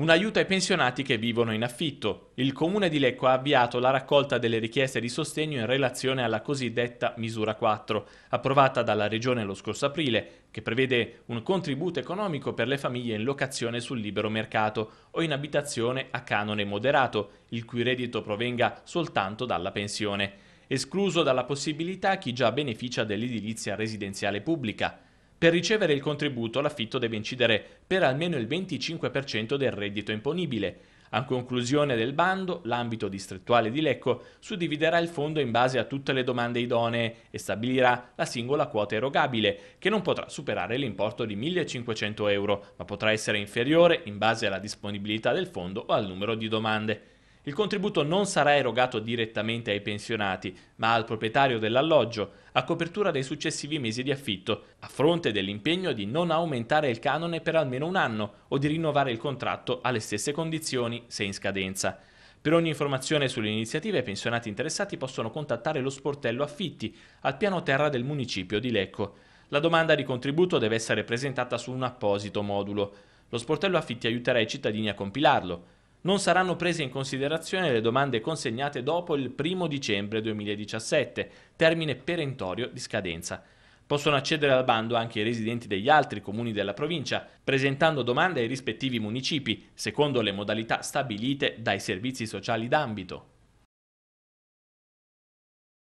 un aiuto ai pensionati che vivono in affitto. Il comune di Lecco ha avviato la raccolta delle richieste di sostegno in relazione alla cosiddetta misura 4, approvata dalla regione lo scorso aprile, che prevede un contributo economico per le famiglie in locazione sul libero mercato o in abitazione a canone moderato, il cui reddito provenga soltanto dalla pensione, escluso dalla possibilità chi già beneficia dell'edilizia residenziale pubblica. Per ricevere il contributo l'affitto deve incidere per almeno il 25% del reddito imponibile. A conclusione del bando, l'ambito distrettuale di Lecco suddividerà il fondo in base a tutte le domande idonee e stabilirà la singola quota erogabile, che non potrà superare l'importo di 1.500 euro, ma potrà essere inferiore in base alla disponibilità del fondo o al numero di domande. Il contributo non sarà erogato direttamente ai pensionati, ma al proprietario dell'alloggio, a copertura dei successivi mesi di affitto, a fronte dell'impegno di non aumentare il canone per almeno un anno o di rinnovare il contratto alle stesse condizioni se in scadenza. Per ogni informazione sulle iniziative, i pensionati interessati possono contattare lo sportello affitti al piano terra del municipio di Lecco. La domanda di contributo deve essere presentata su un apposito modulo. Lo sportello affitti aiuterà i cittadini a compilarlo. Non saranno prese in considerazione le domande consegnate dopo il 1 dicembre 2017, termine perentorio di scadenza. Possono accedere al bando anche i residenti degli altri comuni della provincia, presentando domande ai rispettivi municipi, secondo le modalità stabilite dai servizi sociali d'ambito.